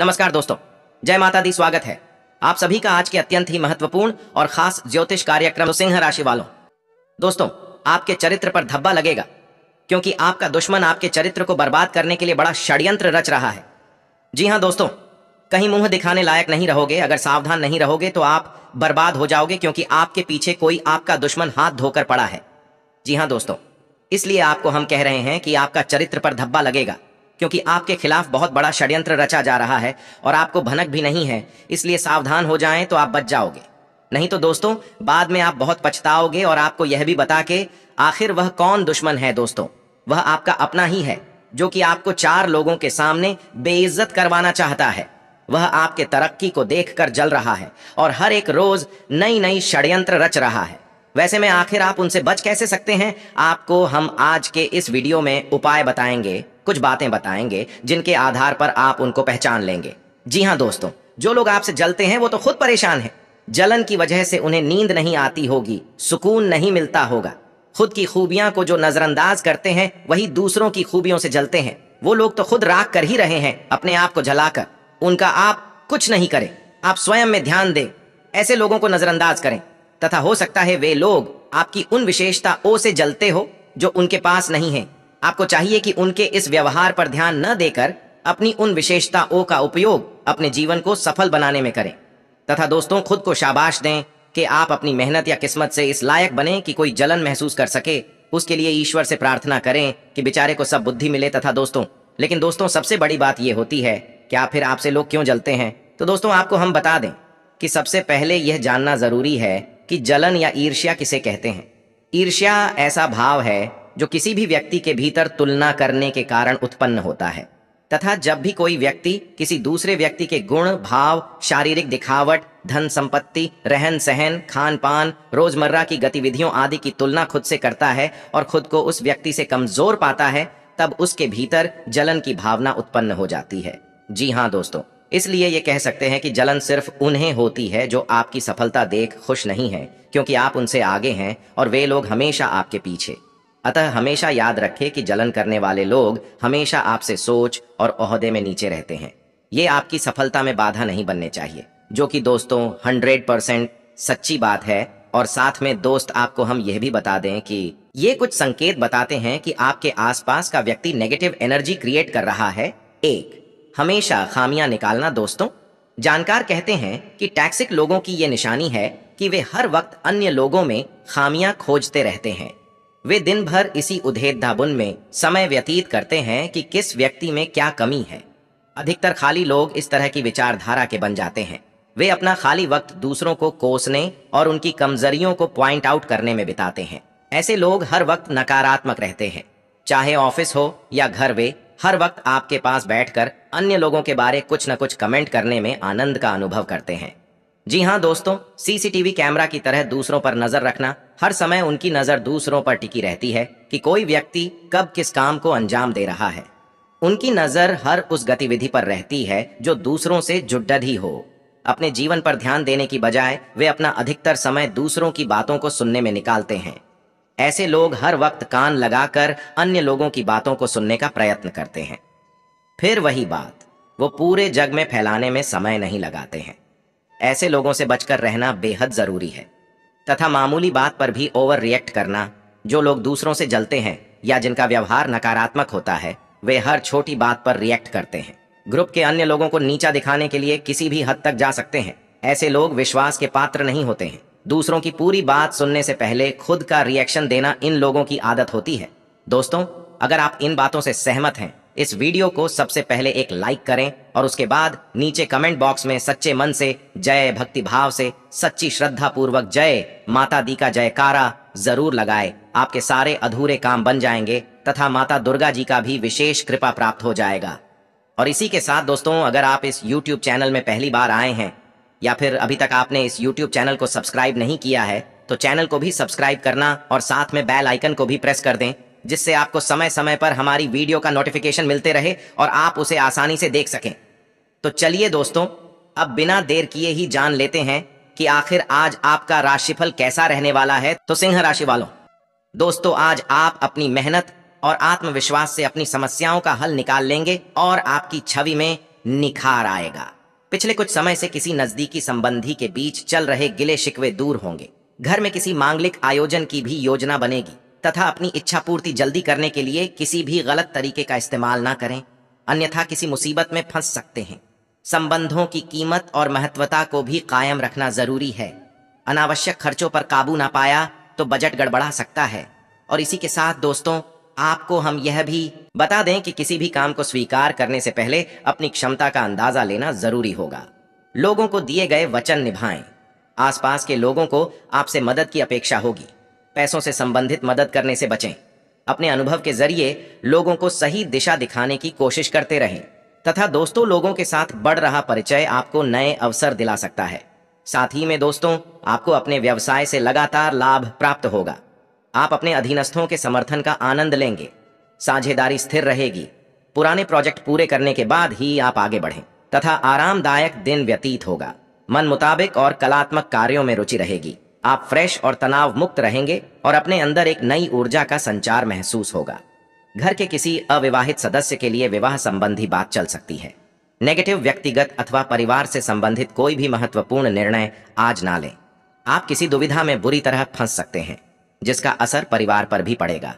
नमस्कार दोस्तों जय माता दी स्वागत है आप सभी का आज के अत्यंत ही महत्वपूर्ण और खास ज्योतिष कार्यक्रम सिंह राशि वालों दोस्तों आपके चरित्र पर धब्बा लगेगा क्योंकि आपका दुश्मन आपके चरित्र को बर्बाद करने के लिए बड़ा षड्यंत्र रच रहा है जी हाँ दोस्तों कहीं मुंह दिखाने लायक नहीं रहोगे अगर सावधान नहीं रहोगे तो आप बर्बाद हो जाओगे क्योंकि आपके पीछे कोई आपका दुश्मन हाथ धोकर पड़ा है जी हाँ दोस्तों इसलिए आपको हम कह रहे हैं कि आपका चरित्र पर धब्बा लगेगा क्योंकि आपके खिलाफ बहुत बड़ा षड्यंत्र रचा जा रहा है और आपको भनक भी नहीं है इसलिए सावधान हो जाएं तो आप बच जाओगे नहीं तो दोस्तों बाद में आप बहुत पछताओगे और आपको यह भी बता के आखिर वह कौन दुश्मन है दोस्तों वह आपका अपना ही है जो कि आपको चार लोगों के सामने बेइज्जत करवाना चाहता है वह आपके तरक्की को देखकर जल रहा है और हर एक रोज नई नई षड्यंत्र रच रहा है वैसे में आखिर आप उनसे बच कैसे सकते हैं आपको हम आज के इस वीडियो में उपाय बताएंगे कुछ बातें बताएंगे जिनके आधार पर आप उनको पहचान लेंगे जी हाँ दोस्तों जो लोग आपसे जलते हैं वो तो खुद परेशान हैं जलन की वजह से उन्हें नींद नहीं आती होगी सुकून नहीं मिलता होगा खुद की खूबियां को जो नजरअंदाज करते हैं वही दूसरों की खूबियों से जलते हैं वो लोग तो खुद राख कर ही रहे हैं अपने आप को जलाकर उनका आप कुछ नहीं करें आप स्वयं में ध्यान दें ऐसे लोगों को नजरअंदाज करें तथा हो सकता है वे लोग आपकी उन विशेषता ओ से जलते हो जो उनके पास नहीं है आपको चाहिए कि उनके इस व्यवहार पर ध्यान न देकर अपनी उन विशेषताओं का उपयोग अपने जीवन को सफल बनाने में करें तथा दोस्तों खुद को शाबाश दें कि आप अपनी मेहनत या किस्मत से इस लायक बने कि कोई जलन महसूस कर सके उसके लिए ईश्वर से प्रार्थना करें कि बेचारे को सब बुद्धि मिले तथा दोस्तों लेकिन दोस्तों सबसे बड़ी बात यह होती है कि आप फिर आपसे लोग क्यों जलते हैं तो दोस्तों आपको हम बता दें कि सबसे पहले यह जानना जरूरी है कि जलन या ईर्ष्या किसे कहते हैं ईर्ष्या ऐसा भाव है जो किसी भी व्यक्ति के भीतर तुलना करने के कारण उत्पन्न होता है तथा जब भी कोई व्यक्ति किसी दूसरे व्यक्ति के गुण भाव शारीरिक दिखावट धन संपत्ति रहन सहन खान पान रोजमर्रा की गतिविधियों आदि की तुलना खुद से करता है और खुद को उस व्यक्ति से कमजोर पाता है तब उसके भीतर जलन की भावना उत्पन्न हो जाती है जी हाँ दोस्तों इसलिए ये कह सकते हैं कि जलन सिर्फ उन्हें होती है जो आपकी सफलता देख खुश नहीं है क्योंकि आप उनसे आगे हैं और वे लोग हमेशा आपके पीछे अतः हमेशा याद रखें कि जलन करने वाले लोग हमेशा आपसे सोच और अहदे में नीचे रहते हैं ये आपकी सफलता में बाधा नहीं बनने चाहिए जो कि दोस्तों हंड्रेड परसेंट सच्ची बात है और साथ में दोस्त आपको हम यह भी बता दें कि ये कुछ संकेत बताते हैं कि आपके आसपास का व्यक्ति नेगेटिव एनर्जी क्रिएट कर रहा है एक हमेशा खामियां निकालना दोस्तों जानकार कहते हैं कि टैक्सिक लोगों की ये निशानी है कि वे हर वक्त अन्य लोगों में खामियां खोजते रहते हैं वे दिन भर इसी उधेड़ धाबुन में समय व्यतीत करते हैं कि किस व्यक्ति में क्या कमी है अधिकतर खाली लोग इस तरह की विचारधारा के बन जाते हैं वे अपना खाली वक्त दूसरों को कोसने और उनकी कमजोरियों को पॉइंट आउट करने में बिताते हैं ऐसे लोग हर वक्त नकारात्मक रहते हैं चाहे ऑफिस हो या घर वे हर वक्त आपके पास बैठकर अन्य लोगों के बारे कुछ न कुछ कमेंट करने में आनंद का अनुभव करते हैं जी हाँ दोस्तों सीसीटीवी कैमरा की तरह दूसरों पर नजर रखना हर समय उनकी नजर दूसरों पर टिकी रहती है कि कोई व्यक्ति कब किस काम को अंजाम दे रहा है उनकी नजर हर उस गतिविधि पर रहती है जो दूसरों से जुड्डद ही हो अपने जीवन पर ध्यान देने की बजाय वे अपना अधिकतर समय दूसरों की बातों को सुनने में निकालते हैं ऐसे लोग हर वक्त कान लगाकर अन्य लोगों की बातों को सुनने का प्रयत्न करते हैं फिर वही बात वो पूरे जग में फैलाने में समय नहीं लगाते हैं ऐसे लोगों से बचकर रहना बेहद ज़रूरी है तथा मामूली बात पर भी ओवर रिएक्ट करना जो लोग दूसरों से जलते हैं या जिनका व्यवहार नकारात्मक होता है वे हर छोटी बात पर रिएक्ट करते हैं ग्रुप के अन्य लोगों को नीचा दिखाने के लिए किसी भी हद तक जा सकते हैं ऐसे लोग विश्वास के पात्र नहीं होते हैं दूसरों की पूरी बात सुनने से पहले खुद का रिएक्शन देना इन लोगों की आदत होती है दोस्तों अगर आप इन बातों से सहमत हैं इस वीडियो को सबसे पहले एक लाइक करें और उसके बाद नीचे कमेंट बॉक्स में सच्चे मन से जय भक्ति भाव से सच्ची श्रद्धा पूर्वक जय माता दी का जयकारा जरूर लगाए आपके सारे अधूरे काम बन जाएंगे तथा माता दुर्गा जी का भी विशेष कृपा प्राप्त हो जाएगा और इसी के साथ दोस्तों अगर आप इस YouTube चैनल में पहली बार आए हैं या फिर अभी तक आपने इस YouTube चैनल को सब्सक्राइब नहीं किया है तो चैनल को भी सब्सक्राइब करना और साथ में बेल आइकन को भी प्रेस कर दें जिससे आपको समय समय पर हमारी वीडियो का नोटिफिकेशन मिलते रहे और आप उसे आसानी से देख सकें तो चलिए दोस्तों अब बिना देर किए ही जान लेते हैं कि आखिर आज आपका राशिफल कैसा रहने वाला है तो सिंह राशि वालों दोस्तों आज आप अपनी मेहनत और आत्मविश्वास से अपनी समस्याओं का हल निकाल लेंगे और आपकी छवि में निखार आएगा पिछले कुछ समय से किसी नजदीकी संबंधी के बीच चल रहे गिले शिकवे दूर होंगे घर में किसी मांगलिक आयोजन की भी योजना बनेगी तथा अपनी इच्छा पूर्ति जल्दी करने के लिए किसी भी गलत तरीके का इस्तेमाल ना करें अन्यथा किसी मुसीबत में फंस सकते हैं संबंधों की कीमत और महत्वता को भी कायम रखना जरूरी है अनावश्यक खर्चों पर काबू ना पाया तो बजट गड़बड़ा सकता है और इसी के साथ दोस्तों आपको हम यह भी बता दें कि किसी भी काम को स्वीकार करने से पहले अपनी क्षमता का अंदाजा लेना जरूरी होगा लोगों को दिए गए वचन निभाएं आसपास के लोगों को आपसे मदद की अपेक्षा होगी पैसों से संबंधित मदद करने से बचें अपने अनुभव के जरिए लोगों को सही दिशा दिखाने की कोशिश करते रहें तथा दोस्तों लोगों के साथ बढ़ रहा परिचय आपको नए अवसर दिला सकता है साथ ही में दोस्तों आपको अपने व्यवसाय से लगातार लाभ प्राप्त होगा आप अपने अधीनस्थों के समर्थन का आनंद लेंगे साझेदारी स्थिर रहेगी पुराने प्रोजेक्ट पूरे करने के बाद ही आप आगे बढ़ें तथा आरामदायक दिन व्यतीत होगा मन मुताबिक और कलात्मक कार्यों में रुचि रहेगी आप फ्रेश और तनाव मुक्त रहेंगे और अपने अंदर एक नई ऊर्जा का संचार महसूस होगा घर के किसी अविवाहित सदस्य के लिए विवाह संबंधी बात चल सकती है नेगेटिव व्यक्तिगत अथवा परिवार से संबंधित कोई भी महत्वपूर्ण निर्णय आज ना लें आप किसी दुविधा में बुरी तरह फंस सकते हैं जिसका असर परिवार पर भी पड़ेगा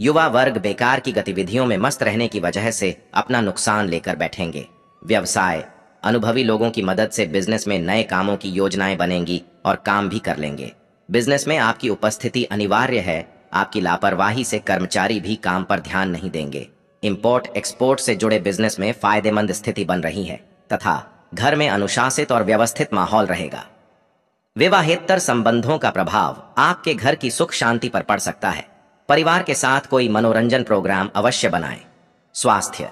युवा वर्ग बेकार की गतिविधियों में मस्त रहने की वजह से अपना नुकसान लेकर बैठेंगे व्यवसाय अनुभवी लोगों की मदद से बिजनेस में नए कामों की योजनाएं बनेंगी और काम भी कर लेंगे बिजनेस में आपकी उपस्थिति अनिवार्य है आपकी लापरवाही से कर्मचारी भी काम पर ध्यान नहीं देंगे इम्पोर्ट एक्सपोर्ट से जुड़े बिजनेस में फायदेमंद स्थिति बन रही है तथा घर में अनुशासित और व्यवस्थित माहौल रहेगा विवाहेतर संबंधों का प्रभाव आपके घर की सुख शांति पर पड़ सकता है परिवार के साथ कोई मनोरंजन प्रोग्राम अवश्य बनाएं। स्वास्थ्य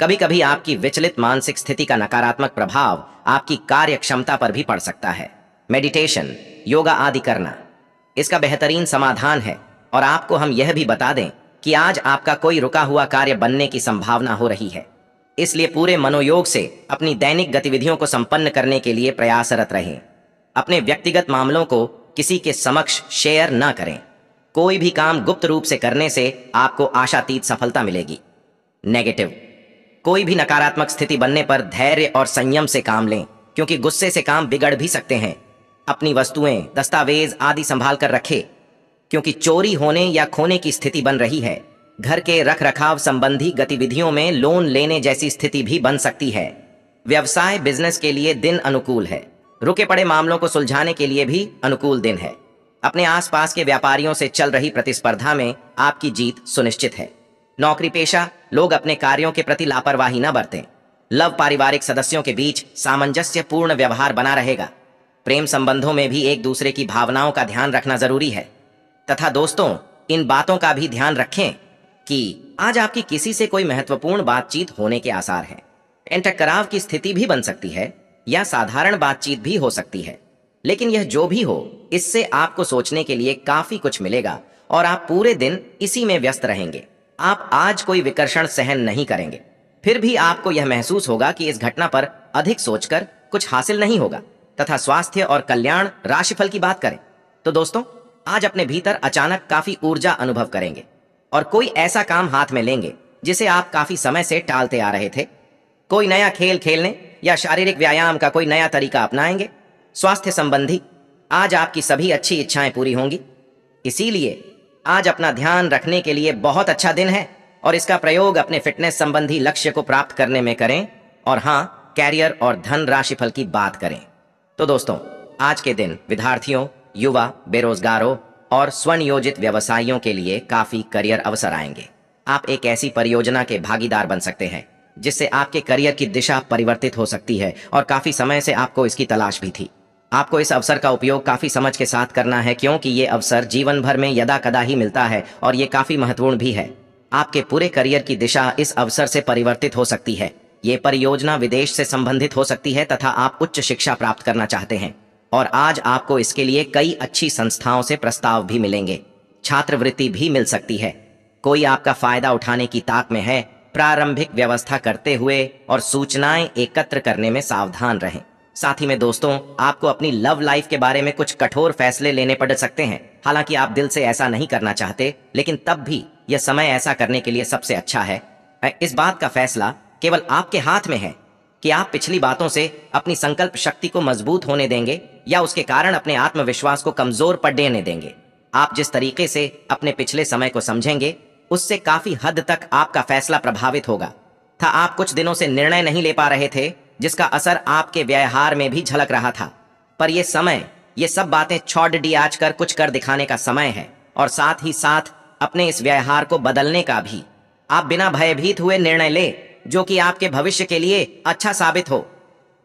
कभी कभी आपकी विचलित मानसिक स्थिति का नकारात्मक प्रभाव आपकी कार्य क्षमता पर भी पड़ सकता है मेडिटेशन योगा आदि करना इसका बेहतरीन समाधान है और आपको हम यह भी बता दें कि आज आपका कोई रुका हुआ कार्य बनने की संभावना हो रही है इसलिए पूरे मनोयोग से अपनी दैनिक गतिविधियों को संपन्न करने के लिए प्रयासरत रहें अपने व्यक्तिगत मामलों को किसी के समक्ष शेयर न करें कोई भी काम गुप्त रूप से करने से आपको आशातीत सफलता मिलेगी नेगेटिव कोई भी नकारात्मक स्थिति बनने पर धैर्य और संयम से काम लें क्योंकि गुस्से से काम बिगड़ भी सकते हैं अपनी वस्तुएं दस्तावेज आदि संभाल कर रखें क्योंकि चोरी होने या खोने की स्थिति बन रही है घर के रख रखाव संबंधी गतिविधियों में लोन लेने जैसी स्थिति भी बन सकती है व्यवसाय बिजनेस के लिए दिन अनुकूल है रुके पड़े मामलों को सुलझाने के लिए भी अनुकूल दिन है अपने आसपास के व्यापारियों से चल रही प्रतिस्पर्धा में आपकी जीत सुनिश्चित है नौकरी पेशा लोग अपने कार्यों के प्रति लापरवाही न बरतें लव पारिवारिक सदस्यों के बीच सामंजस्य पूर्ण व्यवहार बना रहेगा प्रेम संबंधों में भी एक दूसरे की भावनाओं का ध्यान रखना जरूरी है तथा दोस्तों इन बातों का भी ध्यान रखें कि आज आपकी किसी से कोई महत्वपूर्ण बातचीत होने के आसार हैं एन टकराव की स्थिति भी बन सकती है या साधारण बातचीत भी हो सकती है लेकिन यह जो भी हो इससे आपको सोचने के लिए काफी कुछ मिलेगा और आप पूरे दिन इसी में व्यस्त रहेंगे आप आज कोई विकर्षण सहन नहीं करेंगे फिर भी आपको यह महसूस होगा कि इस घटना पर अधिक सोचकर कुछ हासिल नहीं होगा तथा स्वास्थ्य और कल्याण राशिफल की बात करें तो दोस्तों आज अपने भीतर अचानक काफी ऊर्जा अनुभव करेंगे और कोई ऐसा काम हाथ में लेंगे जिसे आप काफी समय से टालते आ रहे थे कोई नया खेल खेलने या शारीरिक व्यायाम का कोई नया तरीका अपनाएंगे स्वास्थ्य संबंधी आज आपकी सभी अच्छी इच्छाएं पूरी होंगी इसीलिए आज अपना ध्यान रखने के लिए बहुत अच्छा दिन है और इसका प्रयोग अपने फिटनेस संबंधी लक्ष्य को प्राप्त करने में करें और हाँ कैरियर और धन राशिफल की बात करें तो दोस्तों आज के दिन विद्यार्थियों युवा बेरोजगारों और स्वनियोजित व्यवसायियों के लिए काफी करियर अवसर आएंगे आप एक ऐसी परियोजना के भागीदार बन सकते हैं जिससे आपके करियर की दिशा परिवर्तित हो सकती है और काफी समय से आपको इसकी तलाश भी थी आपको इस अवसर का उपयोग काफी समझ के साथ करना है क्योंकि ये अवसर जीवन भर में यदा कदा ही मिलता है और ये काफी महत्वपूर्ण भी है आपके पूरे करियर की दिशा इस अवसर से परिवर्तित हो सकती है ये परियोजना विदेश से संबंधित हो सकती है तथा आप उच्च शिक्षा प्राप्त करना चाहते हैं और आज आपको इसके लिए कई अच्छी संस्थाओं से प्रस्ताव भी मिलेंगे छात्रवृत्ति भी मिल सकती है कोई आपका फायदा उठाने की ताक में है प्रारंभिक व्यवस्था करते हुए और सूचनाएं एकत्र करने में सावधान रहें साथ ही में दोस्तों आपको अपनी लव लाइफ के बारे में कुछ कठोर फैसले लेने पड़ सकते हैं हालांकि आप दिल से ऐसा नहीं करना चाहते लेकिन तब भी यह समय ऐसा करने के लिए सबसे अच्छा है इस बात का फैसला केवल आपके हाथ में है कि आप पिछली बातों से अपनी संकल्प शक्ति को मजबूत होने देंगे या उसके कारण अपने आत्मविश्वास को कमजोर पर देने देंगे आप जिस तरीके से अपने पिछले समय को समझेंगे उससे काफी हद तक आपका फैसला प्रभावित होगा था आप कुछ दिनों से निर्णय नहीं ले पा रहे थे जिसका असर आपके व्यवहार में भी झलक रहा था पर यह समय ये सब बातें छोड़ डियाज कर कुछ कर दिखाने का समय है और साथ ही साथ अपने इस व्यवहार को बदलने का भी आप बिना भयभीत हुए निर्णय ले जो कि आपके भविष्य के लिए अच्छा साबित हो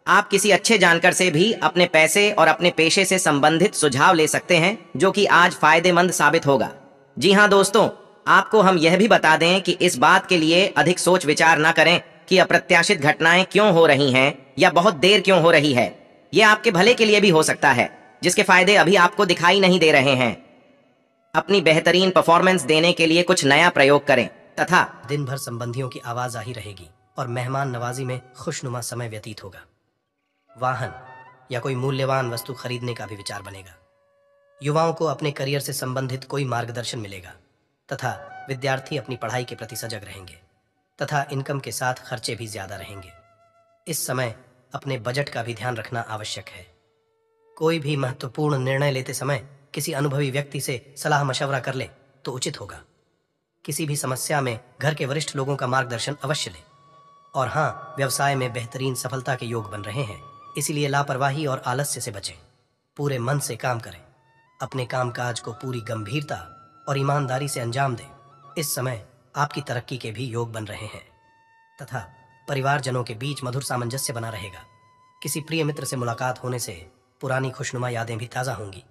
आप किसी अच्छे जानकर से भी अपने पैसे और अपने पेशे से संबंधित सुझाव ले सकते हैं जो कि आज फायदेमंद साबित होगा जी हाँ दोस्तों आपको हम यह भी बता दें कि इस बात के लिए अधिक सोच विचार ना करें कि अप्रत्याशित घटनाएं क्यों हो रही हैं या बहुत देर क्यों हो रही है यह आपके भले के लिए भी हो सकता है जिसके फायदे अभी आपको दिखाई नहीं दे रहे हैं अपनी बेहतरीन परफॉर्मेंस देने के लिए कुछ नया प्रयोग करें तथा दिन भर संबंधियों की आवाज आही रहेगी और मेहमान नवाजी में खुशनुमा समय व्यतीत होगा वाहन या कोई मूल्यवान वस्तु खरीदने का भी विचार बनेगा युवाओं को अपने करियर से संबंधित कोई मार्गदर्शन मिलेगा तथा विद्यार्थी अपनी पढ़ाई के प्रति सजग रहेंगे तथा इनकम के साथ खर्चे भी ज़्यादा रहेंगे इस समय अपने बजट का भी ध्यान रखना आवश्यक है कोई भी महत्वपूर्ण निर्णय लेते समय किसी अनुभवी व्यक्ति से सलाह मशवरा कर ले तो उचित होगा किसी भी समस्या में घर के वरिष्ठ लोगों का मार्गदर्शन अवश्य लें और हाँ व्यवसाय में बेहतरीन सफलता के योग बन रहे हैं इसीलिए लापरवाही और आलस्य से बचें पूरे मन से काम करें अपने कामकाज को पूरी गंभीरता और ईमानदारी से अंजाम दें इस समय आपकी तरक्की के भी योग बन रहे हैं तथा परिवारजनों के बीच मधुर सामंजस्य बना रहेगा किसी प्रिय मित्र से मुलाकात होने से पुरानी खुशनुमा यादें भी ताज़ा होंगी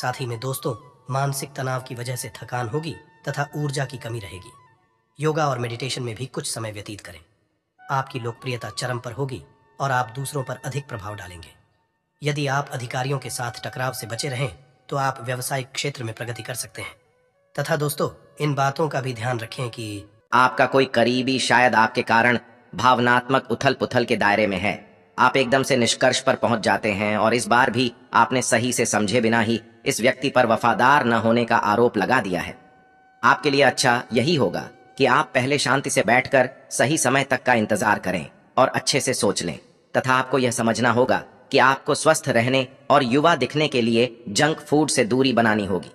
साथ ही में दोस्तों मानसिक तनाव की वजह से थकान होगी तथा ऊर्जा की कमी रहेगी योगा और मेडिटेशन में भी कुछ समय व्यतीत करें आपकी लोकप्रियता चरम पर होगी और आप दूसरों पर अधिक प्रभाव डालेंगे यदि आप अधिकारियों के साथ टकराव से बचे रहें तो आप व्यवसायिक क्षेत्र में प्रगति कर सकते हैं तथा दोस्तों इन बातों का भी ध्यान रखें कि आपका कोई करीबी शायद आपके कारण भावनात्मक उथल पुथल के दायरे में है आप एकदम से निष्कर्ष पर पहुंच जाते हैं और इस बार भी आपने सही से समझे बिना ही इस व्यक्ति पर वफादार न होने का आरोप लगा दिया है आपके लिए अच्छा यही होगा कि आप पहले शांति से बैठकर सही समय तक का इंतजार करें और अच्छे से सोच लें तथा आपको यह समझना होगा कि आपको स्वस्थ रहने और युवा दिखने के लिए जंक फूड से दूरी बनानी होगी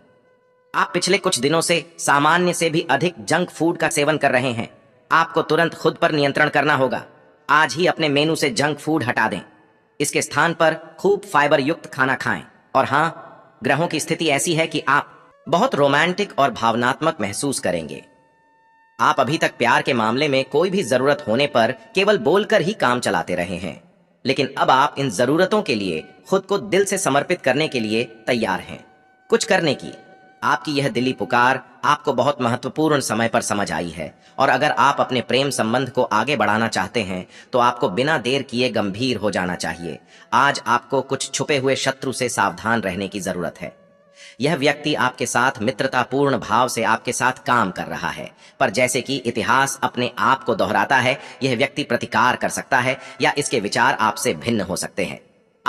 आप पिछले कुछ दिनों से सामान्य से भी अधिक जंक फूड का सेवन कर रहे हैं आपको तुरंत खुद पर नियंत्रण करना होगा आज ही अपने मेनू से जंक फूड हटा दें इसके स्थान पर खूब फाइबर युक्त खाना खाएं और हाँ ग्रहों की स्थिति ऐसी है कि आप बहुत रोमांटिक और भावनात्मक महसूस करेंगे आप अभी तक प्यार के मामले में कोई भी जरूरत होने पर केवल बोलकर ही काम चलाते रहे हैं लेकिन अब आप इन जरूरतों के लिए खुद को दिल से समर्पित करने के लिए तैयार हैं कुछ करने की आपकी यह दिली पुकार आपको बहुत महत्वपूर्ण समय पर समझ आई है और अगर आप अपने प्रेम संबंध को आगे बढ़ाना चाहते हैं तो आपको बिना देर किए गंभीर हो जाना चाहिए आज आपको कुछ छुपे हुए शत्रु से सावधान रहने की जरूरत है यह व्यक्ति आपके साथ मित्रतापूर्ण भाव से आपके साथ काम कर रहा है पर जैसे कि इतिहास अपने आप को दोहराता है यह व्यक्ति प्रतिकार कर सकता है या इसके विचार आपसे भिन्न हो सकते हैं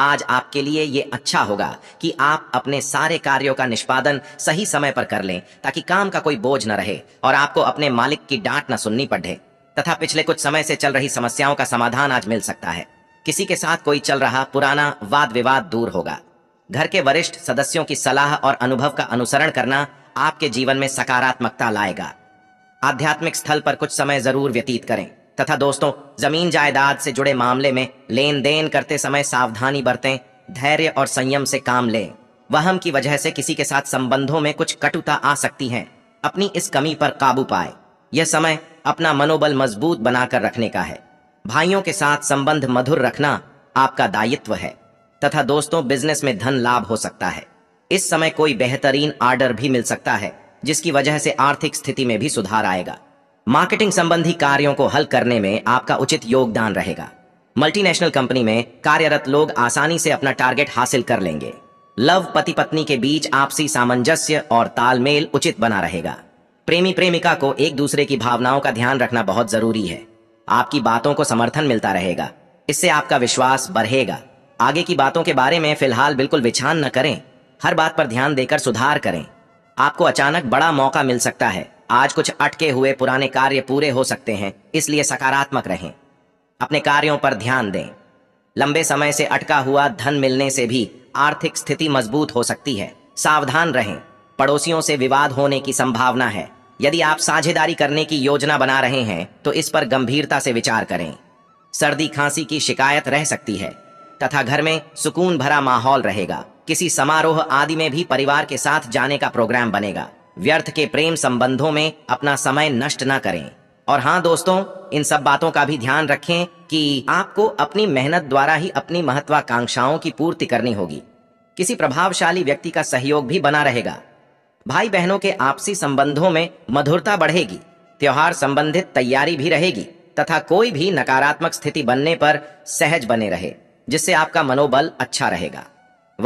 आज आपके लिए ये अच्छा होगा कि आप अपने सारे कार्यों का निष्पादन सही समय पर कर लें ताकि काम का कोई बोझ न रहे और आपको अपने मालिक की डांट न सुननी पड़े तथा पिछले कुछ समय से चल रही समस्याओं का समाधान आज मिल सकता है किसी के साथ कोई चल रहा पुराना वाद विवाद दूर होगा घर के वरिष्ठ सदस्यों की सलाह और अनुभव का अनुसरण करना आपके जीवन में सकारात्मकता लाएगा आध्यात्मिक स्थल पर कुछ समय जरूर व्यतीत करें तथा दोस्तों जमीन जायदाद से जुड़े मामले में लेन देन करते समय सावधानी बरतें धैर्य और संयम से काम लें वहम की वजह से किसी के साथ संबंधों में कुछ कटुता आ सकती है अपनी इस कमी पर काबू पाए यह समय अपना मनोबल मजबूत बनाकर रखने का है भाइयों के साथ संबंध मधुर रखना आपका दायित्व है तथा दोस्तों बिजनेस में धन लाभ हो सकता है इस समय कोई बेहतरीन आर्डर भी मिल सकता है जिसकी वजह से आर्थिक स्थिति में भी सुधार आएगा मार्केटिंग संबंधी कार्यों को हल करने में आपका उचित योगदान रहेगा मल्टीनेशनल कंपनी में कार्यरत लोग आसानी से अपना टारगेट हासिल कर लेंगे लव पति पत्नी के बीच आपसी सामंजस्य और तालमेल उचित बना रहेगा प्रेमी प्रेमिका को एक दूसरे की भावनाओं का ध्यान रखना बहुत जरूरी है आपकी बातों को समर्थन मिलता रहेगा इससे आपका विश्वास बढ़ेगा आगे की बातों के बारे में फिलहाल बिल्कुल विछान न करें हर बात पर ध्यान देकर सुधार करें आपको अचानक बड़ा मौका मिल सकता है आज कुछ अटके हुए पुराने कार्य पूरे हो सकते हैं इसलिए सकारात्मक रहें अपने कार्यों पर ध्यान दें लंबे समय से अटका हुआ धन मिलने से भी आर्थिक स्थिति मजबूत हो सकती है सावधान रहें पड़ोसियों से विवाद होने की संभावना है यदि आप साझेदारी करने की योजना बना रहे हैं तो इस पर गंभीरता से विचार करें सर्दी खांसी की शिकायत रह सकती है तथा घर में सुकून भरा माहौल रहेगा किसी समारोह आदि में भी परिवार के साथ जाने का प्रोग्राम बनेगा व्यर्थ के प्रेम संबंधों में अपना समय नष्ट ना करें और हाँ दोस्तों इन सब बातों का भी ध्यान रखें कि आपको अपनी मेहनत द्वारा ही अपनी महत्वाकांक्षाओं की पूर्ति करनी होगी किसी प्रभावशाली व्यक्ति का सहयोग भी बना रहेगा भाई बहनों के आपसी संबंधों में मधुरता बढ़ेगी त्योहार संबंधित तैयारी भी रहेगी तथा कोई भी नकारात्मक स्थिति बनने पर सहज बने रहे जिससे आपका मनोबल अच्छा रहेगा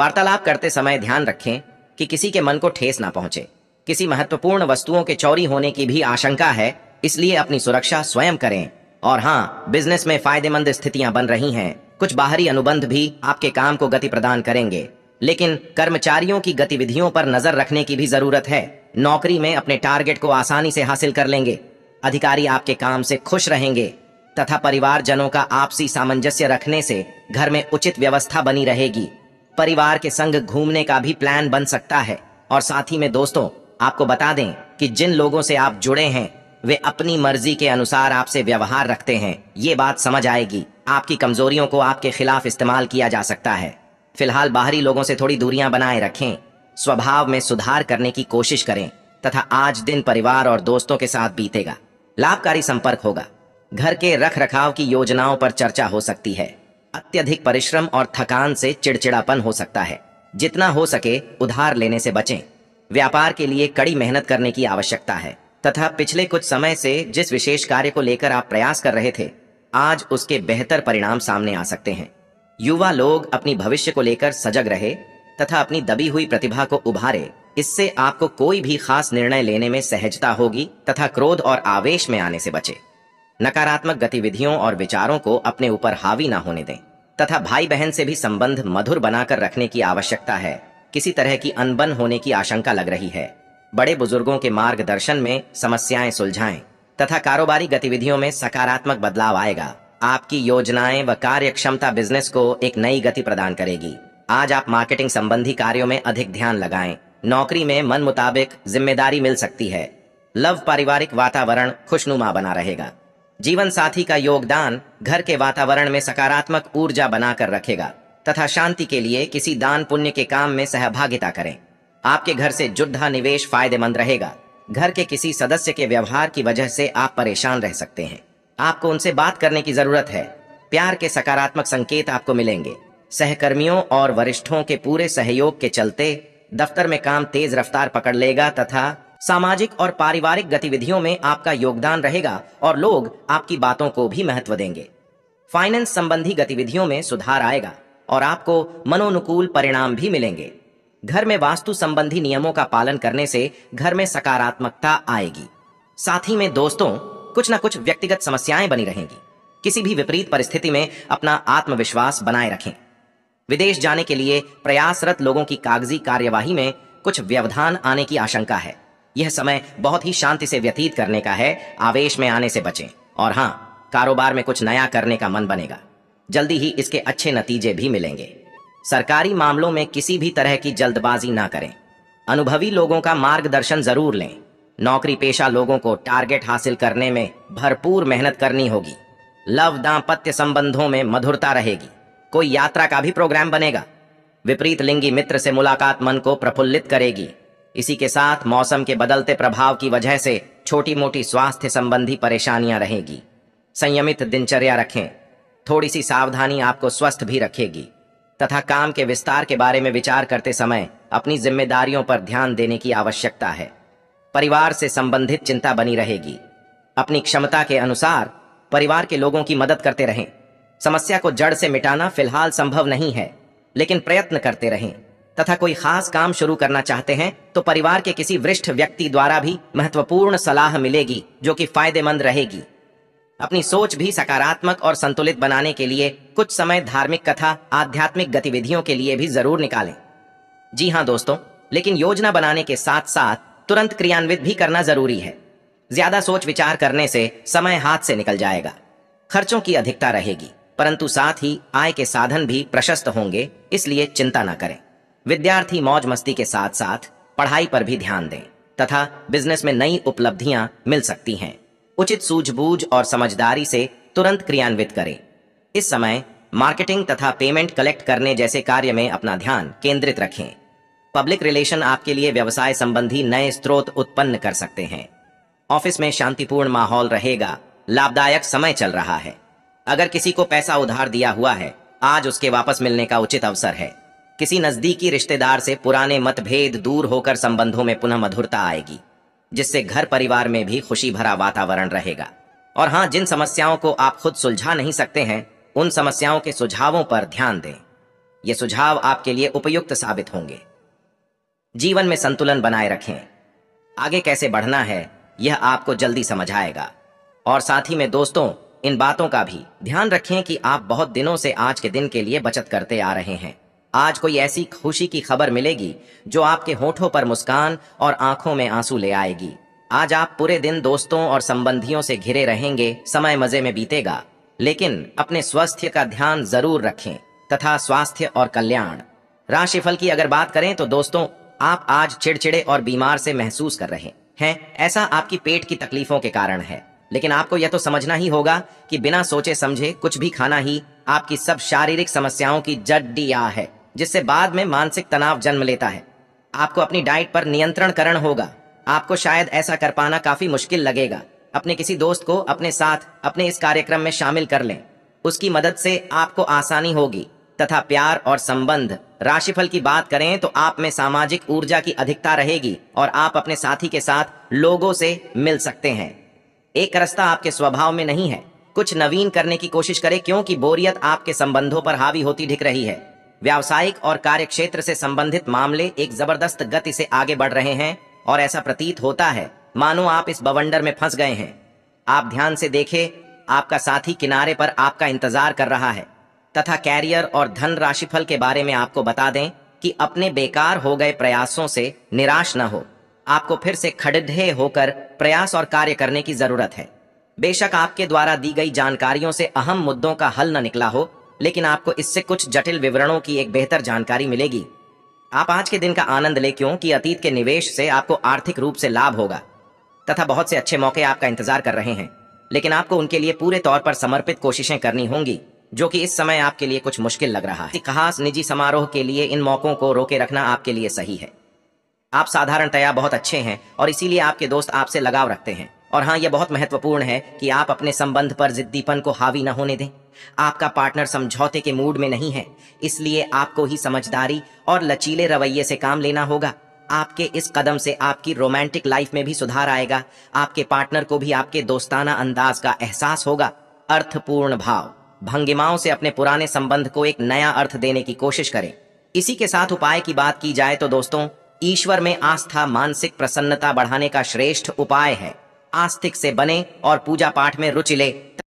वार्तालाप करते समय ध्यान रखें कि किसी के मन को ठेस ना पहुंचे किसी महत्वपूर्ण वस्तुओं के चोरी होने की भी आशंका है इसलिए अपनी सुरक्षा स्वयं करें और हाँ बिजनेस में फायदेमंद स्थितियां बन रही हैं कुछ बाहरी अनुबंध भी आपके काम को गति प्रदान करेंगे लेकिन कर्मचारियों की गतिविधियों पर नजर रखने की भी जरूरत है नौकरी में अपने टारगेट को आसानी से हासिल कर लेंगे अधिकारी आपके काम से खुश रहेंगे तथा परिवार जनों का आपसी सामंजस्य रखने से घर में उचित व्यवस्था बनी रहेगी परिवार के संग घूमने का भी प्लान बन सकता है और साथ ही में दोस्तों आपको बता दें कि जिन लोगों से आप जुड़े हैं वे अपनी मर्जी के अनुसार आपसे व्यवहार रखते हैं ये बात समझ आएगी आपकी कमजोरियों को आपके खिलाफ इस्तेमाल किया जा सकता है फिलहाल बाहरी लोगों से थोड़ी दूरियां बनाए रखें स्वभाव में सुधार करने की कोशिश करें तथा आज दिन परिवार और दोस्तों के साथ बीतेगा लाभकारी संपर्क होगा घर के रख रखाव की योजनाओं पर चर्चा हो सकती है अत्यधिक परिश्रम और थकान से चिड़चिड़ापन हो सकता है जितना हो सके उधार लेने से बचें व्यापार के लिए कड़ी मेहनत करने की आवश्यकता है तथा पिछले कुछ समय से जिस विशेष कार्य को लेकर आप प्रयास कर रहे थे आज उसके बेहतर परिणाम सामने आ सकते हैं युवा लोग अपनी भविष्य को लेकर सजग रहे तथा अपनी दबी हुई प्रतिभा को उभारे इससे आपको कोई भी खास निर्णय लेने में सहजता होगी तथा क्रोध और आवेश में आने से बचे नकारात्मक गतिविधियों और विचारों को अपने ऊपर हावी ना होने दें तथा भाई बहन से भी संबंध मधुर बनाकर रखने की आवश्यकता है किसी तरह की अनबन होने की आशंका लग रही है बड़े बुजुर्गों के मार्गदर्शन में समस्याएं सुलझाएं तथा कारोबारी गतिविधियों में सकारात्मक बदलाव आएगा आपकी योजनाएं व क्षमता बिजनेस को एक नई गति प्रदान करेगी आज आप मार्केटिंग संबंधी कार्यों में अधिक ध्यान लगाएं नौकरी में मन मुताबिक जिम्मेदारी मिल सकती है लव पारिवारिक वातावरण खुशनुमा बना रहेगा जीवन साथी का योगदान घर के वातावरण में सकारात्मक ऊर्जा बनाकर रखेगा तथा शांति के लिए किसी दान पुण्य के काम में सहभागिता करें आपके घर से जुद्धा निवेश फायदेमंद रहेगा घर के किसी सदस्य के व्यवहार की वजह से आप परेशान रह सकते हैं आपको उनसे बात करने की जरूरत है प्यार के सकारात्मक संकेत आपको मिलेंगे सहकर्मियों और वरिष्ठों के पूरे सहयोग के चलते दफ्तर में काम तेज रफ्तार पकड़ लेगा तथा सामाजिक और पारिवारिक गतिविधियों में आपका योगदान रहेगा और लोग आपकी बातों को भी महत्व देंगे फाइनेंस संबंधी गतिविधियों में सुधार आएगा और आपको मनोनुकूल परिणाम भी मिलेंगे घर में वास्तु संबंधी नियमों का पालन करने से घर में सकारात्मकता आएगी साथ ही में दोस्तों कुछ ना कुछ व्यक्तिगत समस्याएं बनी रहेंगी किसी भी विपरीत परिस्थिति में अपना आत्मविश्वास बनाए रखें विदेश जाने के लिए प्रयासरत लोगों की कागजी कार्यवाही में कुछ व्यवधान आने की आशंका है यह समय बहुत ही शांति से व्यतीत करने का है आवेश में आने से बचें और हाँ कारोबार में कुछ नया करने का मन बनेगा जल्दी ही इसके अच्छे नतीजे भी मिलेंगे सरकारी मामलों में किसी भी तरह की जल्दबाजी ना करें अनुभवी लोगों का मार्गदर्शन जरूर लें नौकरी पेशा लोगों को टारगेट हासिल करने में भरपूर मेहनत करनी होगी लव दाम्पत्य संबंधों में मधुरता रहेगी कोई यात्रा का भी प्रोग्राम बनेगा विपरीत लिंगी मित्र से मुलाकात मन को प्रफुल्लित करेगी इसी के साथ मौसम के बदलते प्रभाव की वजह से छोटी मोटी स्वास्थ्य संबंधी परेशानियां रहेगी संयमित दिनचर्या रखें थोड़ी सी सावधानी आपको स्वस्थ भी रखेगी तथा काम के विस्तार के बारे में विचार करते समय अपनी जिम्मेदारियों पर ध्यान देने की आवश्यकता है परिवार से संबंधित चिंता बनी रहेगी अपनी क्षमता के अनुसार परिवार के लोगों की मदद करते रहें समस्या को जड़ से मिटाना फिलहाल संभव नहीं है लेकिन प्रयत्न करते रहें तथा कोई खास काम शुरू करना चाहते हैं तो परिवार के किसी वरिष्ठ व्यक्ति द्वारा भी महत्वपूर्ण सलाह मिलेगी जो कि फायदेमंद रहेगी अपनी सोच भी सकारात्मक और संतुलित बनाने के लिए कुछ समय धार्मिक कथा आध्यात्मिक गतिविधियों के लिए भी जरूर निकालें जी हाँ दोस्तों लेकिन योजना बनाने के साथ साथ तुरंत क्रियान्वित भी करना जरूरी है ज्यादा सोच विचार करने से समय हाथ से निकल जाएगा खर्चों की अधिकता रहेगी परंतु साथ ही आय के साधन भी प्रशस्त होंगे इसलिए चिंता न करें विद्यार्थी मौज मस्ती के साथ साथ पढ़ाई पर भी ध्यान दें तथा बिजनेस में नई उपलब्धियां मिल सकती हैं उचित सूझबूझ और समझदारी से तुरंत क्रियान्वित करें इस समय मार्केटिंग तथा पेमेंट कलेक्ट करने जैसे कार्य में अपना ध्यान केंद्रित रखें पब्लिक रिलेशन आपके लिए व्यवसाय संबंधी नए स्रोत उत्पन्न कर सकते हैं ऑफिस में शांतिपूर्ण माहौल रहेगा लाभदायक समय चल रहा है अगर किसी को पैसा उधार दिया हुआ है आज उसके वापस मिलने का उचित अवसर है किसी नजदीकी रिश्तेदार से पुराने मतभेद दूर होकर संबंधों में पुनः मधुरता आएगी जिससे घर परिवार में भी खुशी भरा वातावरण रहेगा और हाँ जिन समस्याओं को आप खुद सुलझा नहीं सकते हैं उन समस्याओं के सुझावों पर ध्यान दें ये सुझाव आपके लिए उपयुक्त साबित होंगे जीवन में संतुलन बनाए रखें आगे कैसे बढ़ना है यह आपको जल्दी समझ आएगा और साथ ही में दोस्तों इन बातों का भी ध्यान रखें कि आप बहुत दिनों से आज के दिन के लिए बचत करते आ रहे हैं आज कोई ऐसी खुशी की खबर मिलेगी जो आपके होठों पर मुस्कान और आंखों में आंसू ले आएगी आज आप पूरे दिन दोस्तों और संबंधियों से घिरे रहेंगे समय मजे में बीतेगा लेकिन अपने स्वास्थ्य का ध्यान जरूर रखें तथा स्वास्थ्य और कल्याण राशिफल की अगर बात करें तो दोस्तों आप आज चिड़चिड़े और बीमार से महसूस कर रहे हैं ऐसा आपकी पेट की तकलीफों के कारण है लेकिन आपको यह तो समझना ही होगा कि बिना सोचे समझे कुछ भी खाना ही आपकी सब शारीरिक समस्याओं की जड्डिया है जिससे बाद में मानसिक तनाव जन्म लेता है आपको अपनी डाइट पर नियंत्रण करण होगा आपको शायद ऐसा कर पाना काफी मुश्किल लगेगा अपने किसी दोस्त को अपने साथ अपने इस कार्यक्रम में शामिल कर लें उसकी मदद से आपको आसानी होगी तथा प्यार और संबंध राशिफल की बात करें तो आप में सामाजिक ऊर्जा की अधिकता रहेगी और आप अपने साथी के साथ लोगों से मिल सकते हैं एक रास्ता आपके स्वभाव में नहीं है कुछ नवीन करने की कोशिश करें क्योंकि बोरियत आपके संबंधों पर हावी होती दिख रही है व्यावसायिक और कार्य क्षेत्र से संबंधित मामले एक जबरदस्त गति से आगे बढ़ रहे हैं और ऐसा प्रतीत होता है मानो आप इस बवंडर में फंस गए हैं आप ध्यान से देखें आपका साथी किनारे पर आपका इंतजार कर रहा है तथा कैरियर और धन राशिफल के बारे में आपको बता दें कि अपने बेकार हो गए प्रयासों से निराश न हो आपको फिर से खड़े होकर प्रयास और कार्य करने की जरूरत है बेशक आपके द्वारा दी गई जानकारियों से अहम मुद्दों का हल न निकला हो लेकिन आपको इससे कुछ जटिल विवरणों की एक बेहतर जानकारी मिलेगी आप आज के दिन का आनंद ले क्योंकि अतीत के निवेश से आपको आर्थिक रूप से लाभ होगा तथा बहुत से अच्छे मौके आपका इंतजार कर रहे हैं लेकिन आपको उनके लिए पूरे तौर पर समर्पित कोशिशें करनी होंगी जो कि इस समय आपके लिए कुछ मुश्किल लग रहा है खास निजी समारोह के लिए इन मौकों को रोके रखना आपके लिए सही है आप साधारणतया बहुत अच्छे हैं और इसीलिए आपके दोस्त आपसे लगाव रखते हैं और हाँ यह बहुत महत्वपूर्ण है कि आप अपने संबंध पर जिद्दीपन को हावी न होने दें आपका पार्टनर समझौते के मूड में नहीं है इसलिए आपको ही समझदारी और लचीले रवैये से काम लेना होगा आपके इस कदम से आपकी रोमांटिक लाइफ में भी सुधार आएगा आपके पार्टनर को भी आपके दोस्ताना अंदाज का एहसास होगा अर्थपूर्ण भाव भंगिमाओं से अपने पुराने संबंध को एक नया अर्थ देने की कोशिश करें इसी के साथ उपाय की बात की जाए तो दोस्तों ईश्वर में आस्था मानसिक प्रसन्नता बढ़ाने का श्रेष्ठ उपाय है आस्तिक से बने और पूजा पाठ में रुचि ले